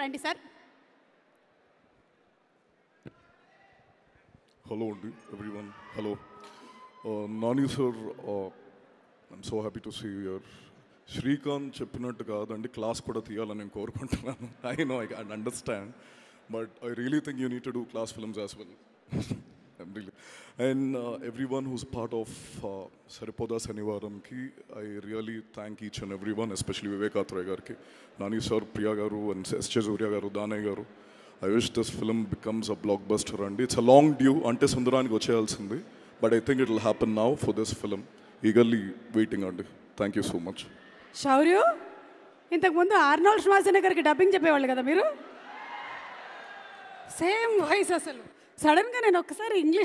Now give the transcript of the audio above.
రండి sir hello అండి everyone hello Nani sir I'm so happy to see your Srikanth చెప్పినట్టు కాదండి క్లాస్ కూడా తీయాలని నేను కోరుకుంటున్నాను I know I understand but I really think you need to do class films as well really and every one who's part of Saripodhaa శనివారంకి I really thank each and every one especially వివేకాత్రయ్ గారికి Nani sir Priya గారు and SJ Surya garu Danayya garu I wish this film becomes a blockbuster అండి it's a long due Ante Sundaraniki వచ్చేయాల్సింది but I think it will happen now for this film eagerly waiting అండి thank you so much Shouryuv ఇంతకుముందు శ్రీవాసన్ గారికి dubbing చెప్పేవాళ్ళు కదా మీరు same voice అసలు సడన్గా నేను ఒకసారి ఇంగ్లీష్